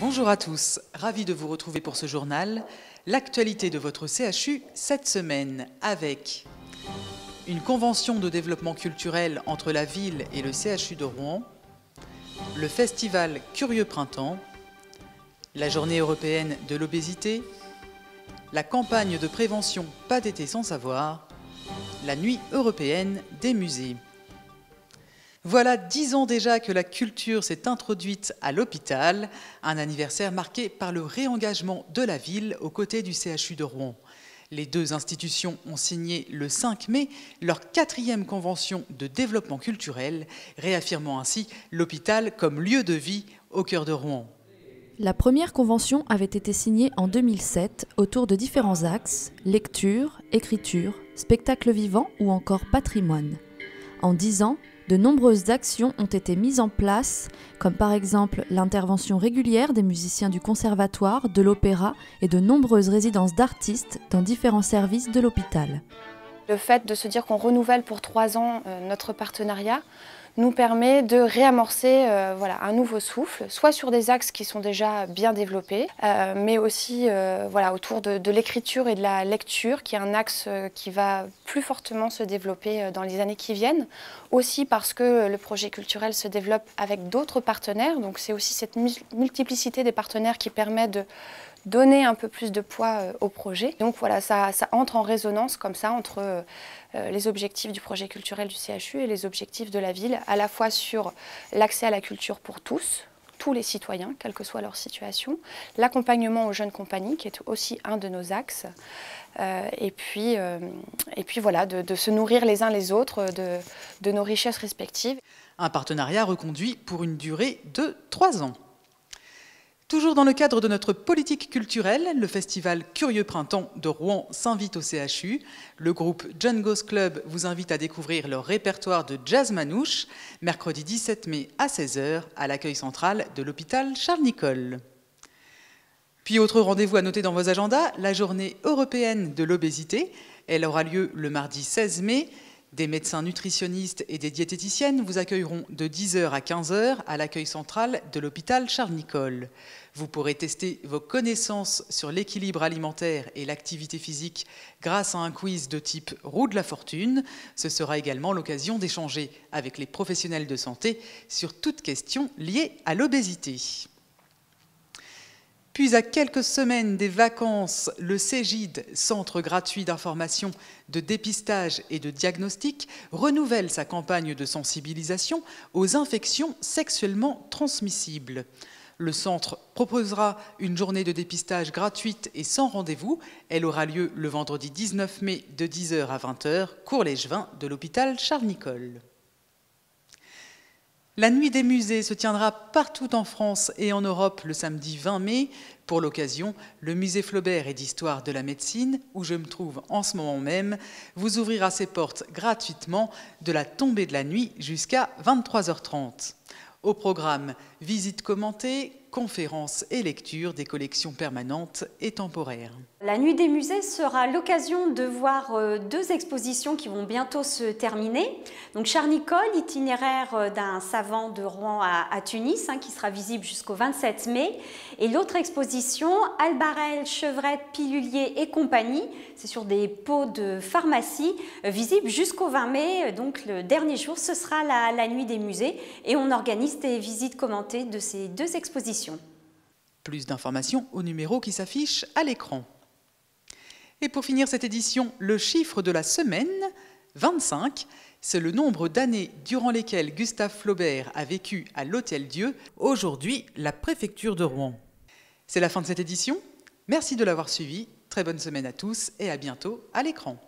Bonjour à tous, ravi de vous retrouver pour ce journal. L'actualité de votre CHU cette semaine avec une convention de développement culturel entre la ville et le CHU de Rouen, le festival Curieux Printemps, la journée européenne de l'obésité, la campagne de prévention Pas d'été sans savoir, la nuit européenne des musées. Voilà dix ans déjà que la culture s'est introduite à l'hôpital, un anniversaire marqué par le réengagement de la ville aux côtés du CHU de Rouen. Les deux institutions ont signé le 5 mai leur quatrième convention de développement culturel, réaffirmant ainsi l'hôpital comme lieu de vie au cœur de Rouen. La première convention avait été signée en 2007 autour de différents axes, lecture, écriture, spectacle vivant ou encore patrimoine. En dix ans, de nombreuses actions ont été mises en place, comme par exemple l'intervention régulière des musiciens du conservatoire, de l'opéra et de nombreuses résidences d'artistes dans différents services de l'hôpital. Le fait de se dire qu'on renouvelle pour trois ans euh, notre partenariat, nous permet de réamorcer euh, voilà, un nouveau souffle, soit sur des axes qui sont déjà bien développés, euh, mais aussi euh, voilà, autour de, de l'écriture et de la lecture, qui est un axe qui va plus fortement se développer dans les années qui viennent, aussi parce que le projet culturel se développe avec d'autres partenaires, donc c'est aussi cette multiplicité des partenaires qui permet de, donner un peu plus de poids euh, au projet. Donc voilà, ça, ça entre en résonance comme ça entre euh, euh, les objectifs du projet culturel du CHU et les objectifs de la ville, à la fois sur l'accès à la culture pour tous, tous les citoyens, quelle que soit leur situation, l'accompagnement aux jeunes compagnies, qui est aussi un de nos axes, et, puis, et puis voilà, de, se nourrir les uns les autres de nos richesses respectives. Un partenariat reconduit pour une durée de trois ans. Toujours dans le cadre de notre politique culturelle, le festival Curieux Printemps de Rouen s'invite au CHU. Le groupe John Club vous invite à découvrir leur répertoire de jazz manouche, mercredi 17 mai à 16h à l'accueil central de l'hôpital Charles-Nicolle. Puis autre rendez-vous à noter dans vos agendas, la journée européenne de l'obésité. Elle aura lieu le mardi 16 mai des médecins nutritionnistes et des diététiciennes vous accueilleront de 10h à 15h à l'accueil central de l'hôpital Charles-Nicolle. Vous pourrez tester vos connaissances sur l'équilibre alimentaire et l'activité physique grâce à un quiz de type roue de la fortune. Ce sera également l'occasion d'échanger avec les professionnels de santé sur toute questions liées à l'obésité. Puis, à quelques semaines des vacances, le Cégide, Centre gratuit d'information, de dépistage et de diagnostic, renouvelle sa campagne de sensibilisation aux infections sexuellement transmissibles. Le centre proposera une journée de dépistage gratuite et sans rendez-vous. Elle aura lieu le vendredi 19 mai de 10h à 20h, cours les de l'hôpital Charles-Nicolle. La nuit des musées se tiendra partout en France et en Europe le samedi 20 mai. Pour l'occasion, le musée Flaubert et d'histoire de la médecine, où je me trouve en ce moment même, vous ouvrira ses portes gratuitement de la tombée de la nuit jusqu'à 23h30. Au programme, visites commentées, conférences et lectures des collections permanentes et temporaires. La Nuit des musées sera l'occasion de voir euh, deux expositions qui vont bientôt se terminer. Donc Charnicole, itinéraire euh, d'un savant de Rouen à, Tunis, hein, qui sera visible jusqu'au 27 mai. Et l'autre exposition, Albarel, Chevrette, Pilulier et compagnie, c'est sur des pots de pharmacie, euh, visible jusqu'au 20 mai. Donc le dernier jour, ce sera la, la Nuit des musées. Et on organise des visites commentées de ces deux expositions plus d'informations au numéro qui s'affiche à l'écran. Et pour finir cette édition, le chiffre de la semaine, 25, c'est le nombre d'années durant lesquelles Gustave Flaubert a vécu à l'Hôtel Dieu, aujourd'hui la préfecture de Rouen. C'est la fin de cette édition. Merci de l'avoir suivi. Très bonne semaine à tous et à bientôt à l'écran.